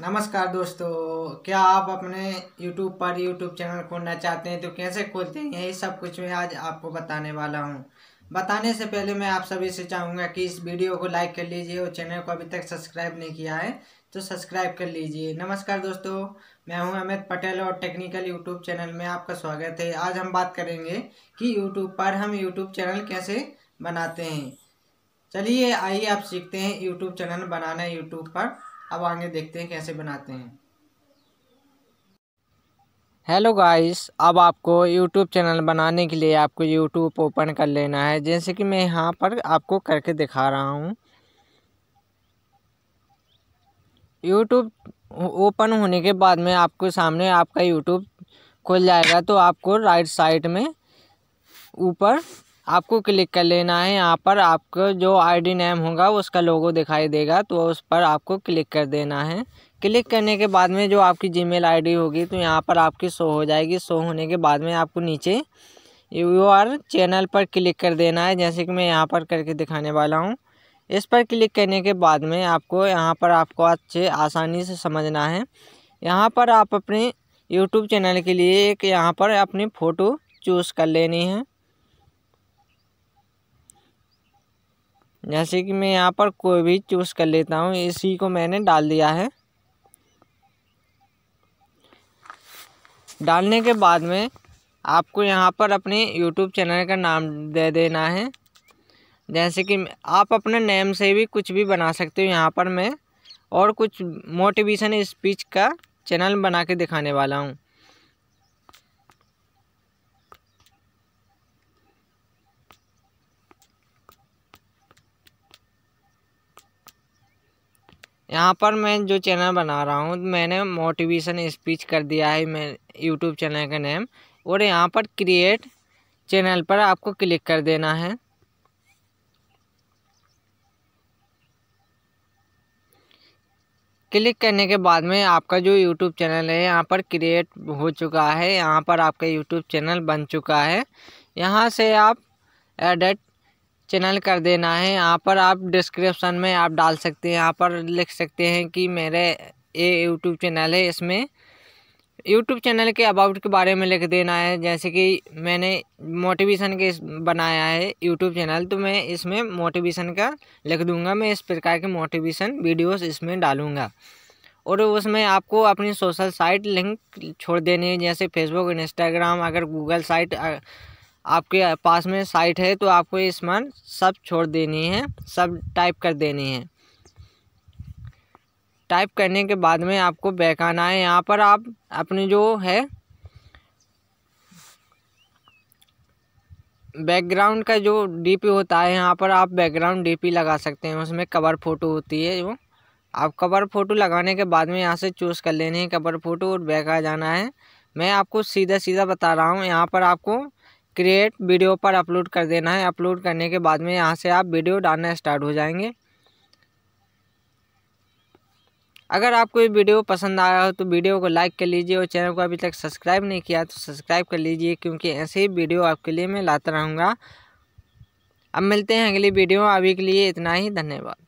नमस्कार दोस्तों क्या आप अपने YouTube पर YouTube चैनल खोलना चाहते हैं तो कैसे खोलते हैं यही सब कुछ मैं आज आपको बताने वाला हूं बताने से पहले मैं आप सभी से चाहूँगा कि इस वीडियो को लाइक कर लीजिए और चैनल को अभी तक सब्सक्राइब नहीं किया है तो सब्सक्राइब कर लीजिए नमस्कार दोस्तों मैं हूं अमित पटेल और टेक्निकल यूट्यूब चैनल में आपका स्वागत है आज हम बात करेंगे कि यूट्यूब पर हम यूट्यूब चैनल कैसे बनाते हैं चलिए आइए आप सीखते हैं यूट्यूब चैनल बनाना यूट्यूब पर अब आगे देखते हैं कैसे बनाते हैं हेलो गाइस अब आपको यूट्यूब चैनल बनाने के लिए आपको यूट्यूब ओपन कर लेना है जैसे कि मैं यहाँ पर आपको करके दिखा रहा हूँ यूट्यूब ओपन होने के बाद में आपको सामने आपका यूट्यूब खुल जाएगा तो आपको राइट साइड में ऊपर आपको क्लिक कर लेना है यहाँ पर आपको जो आईडी नेम होगा उसका लोगो दिखाई देगा तो उस पर आपको क्लिक कर देना है क्लिक करने के बाद में जो आपकी जीमेल आईडी होगी तो यहाँ पर आपकी शो हो जाएगी शो होने के बाद में आपको नीचे यू आर चैनल पर क्लिक कर देना है जैसे कि मैं यहाँ पर करके दिखाने वाला हूँ इस पर क्लिक करने के बाद में आपको यहाँ पर आपको अच्छे आसानी से समझना है यहाँ पर आप अपने यूट्यूब चैनल के लिए एक यहाँ पर अपनी फ़ोटो चूज़ कर लेनी है जैसे कि मैं यहाँ पर कोई भी चूज़ कर लेता हूँ इसी को मैंने डाल दिया है डालने के बाद में आपको यहाँ पर अपने यूट्यूब चैनल का नाम दे देना है जैसे कि आप अपने नेम से भी कुछ भी बना सकते हो यहाँ पर मैं और कुछ मोटिवेशन स्पीच का चैनल बना के दिखाने वाला हूँ यहाँ पर मैं जो चैनल बना रहा हूँ मैंने मोटिवेशन स्पीच कर दिया है मैं यूट्यूब चैनल का नेम और यहाँ पर क्रिएट चैनल पर आपको क्लिक कर देना है क्लिक करने के बाद में आपका जो यूट्यूब चैनल है यहाँ पर क्रिएट हो चुका है यहाँ पर आपका यूट्यूब चैनल बन चुका है यहाँ से आप एडिट चैनल कर देना है यहाँ पर आप डिस्क्रिप्शन में आप डाल सकते हैं यहाँ पर लिख सकते हैं कि मेरे ये यूट्यूब चैनल है इसमें यूट्यूब चैनल के अबाउट के बारे में लिख देना है जैसे कि मैंने मोटिवेशन के बनाया है यूट्यूब चैनल तो मैं इसमें मोटिवेशन का लिख दूंगा मैं इस प्रकार के मोटिवेशन वीडियोस इसमें डालूंगा और उसमें आपको अपनी सोशल साइट लिंक छोड़ देनी है जैसे फेसबुक इंस्टाग्राम अगर गूगल साइट आपके पास में साइट है तो आपको ये सब छोड़ देनी है सब टाइप कर देनी है टाइप करने के बाद में आपको बैक आना है यहाँ पर आप अपने जो है बैकग्राउंड का जो डीपी होता है यहाँ पर आप बैकग्राउंड डीपी लगा सकते हैं उसमें कवर फ़ोटो होती है वो आप कवर फ़ोटो लगाने के बाद में यहाँ से चूज़ कर लेनी है कवर फ़ोटो और बैक आ जाना है मैं आपको सीधा सीधा बता रहा हूँ यहाँ पर आपको क्रिएट वीडियो पर अपलोड कर देना है अपलोड करने के बाद में यहाँ से आप वीडियो डालना स्टार्ट हो जाएंगे अगर आपको ये वीडियो पसंद आया हो तो वीडियो को लाइक कर लीजिए और चैनल को अभी तक सब्सक्राइब नहीं किया तो सब्सक्राइब कर लीजिए क्योंकि ऐसे ही वीडियो आपके लिए मैं लाता रहूँगा अब मिलते हैं अगली वीडियो अभी के लिए इतना ही धन्यवाद